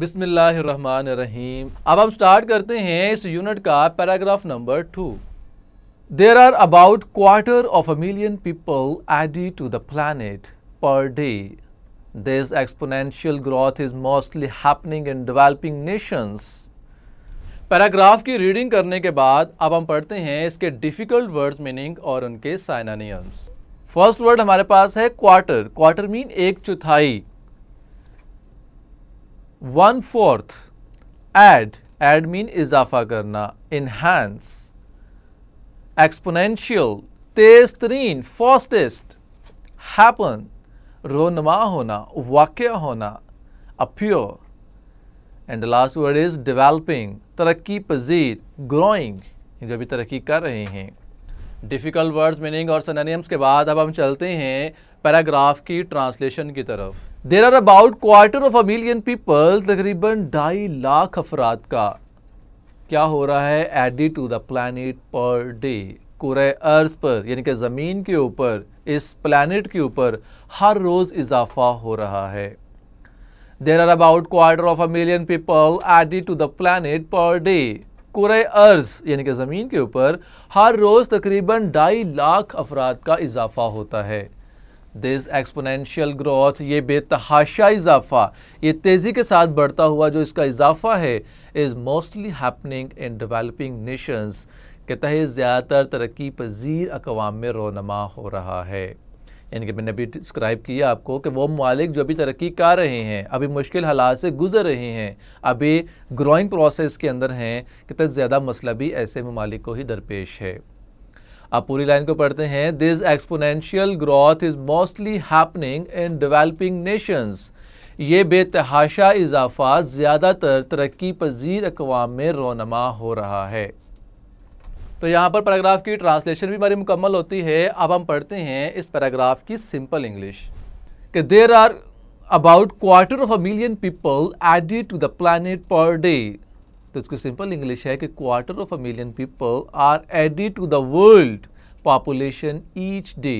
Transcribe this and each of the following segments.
बिसमिल्लाहमान रहीम अब हम स्टार्ट करते हैं इस यूनिट का paragraph number two there are about quarter of a million people added to the planet per day this exponential growth is mostly happening in developing nations paragraph की reading करने के बाद अब हम पढ़ते हैं इसके डिफिकल्ट वर्ड्स मीनिंग और उनके साइनानियम्स फर्स्ट वर्ड हमारे पास है क्वार्टर क्वार्टर मीन एक चौथाई one fourth add add mean इजाफा करना इन्हेंस एक्सपोनेंशियल तेज तरीन फास्टेस्ट हैपन रोनमा होना वाक्य होना अप्योर and last word is developing तरक्की पजीर ग्रोइंग जो भी तरक्की कर रहे हैं डिफ़िकल्ट वर्ड्स मीनिंग और सनानियम्स के बाद अब हम चलते हैं पैराग्राफ की ट्रांसलेशन की तरफ there are about quarter of a million people तकरीबन ढाई लाख अफराद का क्या हो रहा है added to the planet per day कुरे अर्ज पर यानी कि ज़मीन के ऊपर इस प्लानट के ऊपर हर रोज़ इजाफा हो रहा है there are about quarter of a million people added to the planet per day कुरे अर्ज़ यानी कि ज़मीन के ऊपर हर रोज़ तकरीबन ढाई लाख अफराद का इजाफा होता है दिस एक्सपोनेंशियल ग्रोथ ये बेतहाशा इजाफा ये तेज़ी के साथ बढ़ता हुआ जो इसका इजाफा है is mostly happening in developing nations के तहत ज़्यादातर तरक्की पजीर अकवाम में रोनमा हो रहा है इनके मैंने भी डिस्क्राइब किया आपको कि वो मालिक जो अभी तरक्की कर रहे हैं अभी मुश्किल हालात से गुजर रहे हैं अभी ग्रोइंग प्रोसेस के अंदर हैं कितना ज़्यादा मसला भी ऐसे ममालिक को ही दरपेश है आप पूरी लाइन को पढ़ते हैं this exponential growth is mostly happening in developing nations ये बेतहाशा इजाफा ज़्यादातर तरक्की पजीर अकवाम में रोनमा हो रहा है तो यहाँ पर पैराग्राफ की ट्रांसलेशन भी हमारी मुकम्मल होती है अब हम पढ़ते हैं इस पैराग्राफ की सिंपल इंग्लिश कि there are about quarter of a million people added to the planet per day तो इसकी सिंपल इंग्लिश है कि quarter of a million people are added to the world population each day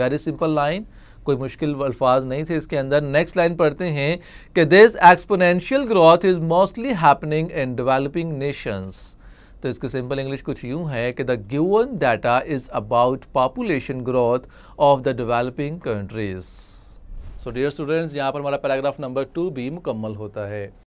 very simple line कोई मुश्किल अल्फाज नहीं थे इसके अंदर नेक्स्ट लाइन पढ़ते हैं कि this exponential growth is mostly happening in developing nations तो इसकी सिंपल इंग्लिश कुछ यूं है कि the given data is about population growth of the developing countries so dear students यहाँ पर हमारा पैराग्राफ नंबर टू भी मुकम्मल होता है